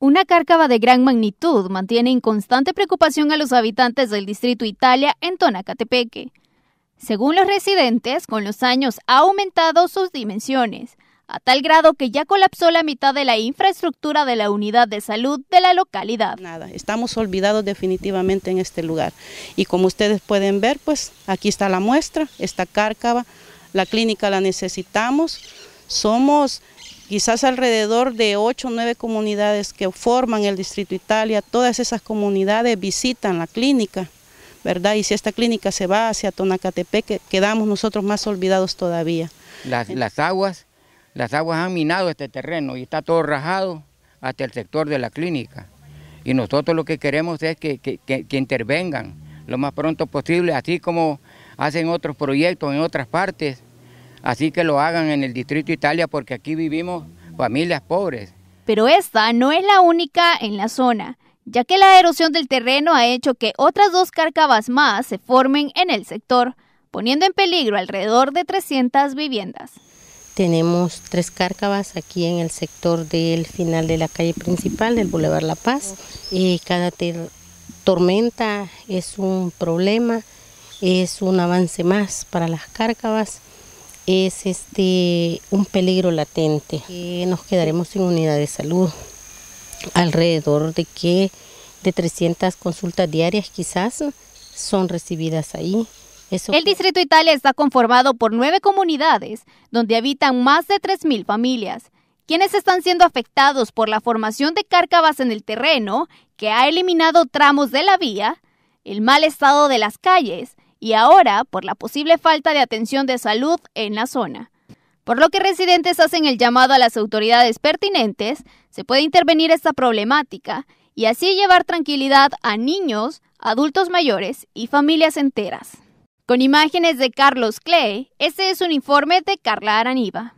Una cárcava de gran magnitud mantiene en constante preocupación a los habitantes del distrito Italia en Tonacatepeque. Según los residentes, con los años ha aumentado sus dimensiones, a tal grado que ya colapsó la mitad de la infraestructura de la unidad de salud de la localidad. Nada, estamos olvidados definitivamente en este lugar. Y como ustedes pueden ver, pues aquí está la muestra, esta cárcava, la clínica la necesitamos, somos quizás alrededor de ocho, o nueve comunidades que forman el Distrito Italia, todas esas comunidades visitan la clínica, ¿verdad? Y si esta clínica se va hacia Tonacatepec, quedamos nosotros más olvidados todavía. Las, aguas, las aguas han minado este terreno y está todo rajado hasta el sector de la clínica. Y nosotros lo que queremos es que intervengan lo más pronto posible, así como hacen otros proyectos en otras partes, Así que lo hagan en el Distrito Italia porque aquí vivimos familias pobres. Pero esta no es la única en la zona, ya que la erosión del terreno ha hecho que otras dos cárcavas más se formen en el sector, poniendo en peligro alrededor de 300 viviendas. Tenemos tres cárcavas aquí en el sector del final de la calle principal del Boulevard La Paz. Y eh, cada tormenta es un problema, es un avance más para las cárcavas es este, un peligro latente. nos quedaremos sin unidad de salud. Alrededor de que de 300 consultas diarias quizás son recibidas ahí. El Distrito Italia está conformado por nueve comunidades donde habitan más de 3.000 familias, quienes están siendo afectados por la formación de cárcavas en el terreno, que ha eliminado tramos de la vía, el mal estado de las calles, y ahora por la posible falta de atención de salud en la zona. Por lo que residentes hacen el llamado a las autoridades pertinentes, se puede intervenir esta problemática y así llevar tranquilidad a niños, adultos mayores y familias enteras. Con imágenes de Carlos Clay, este es un informe de Carla Araniba.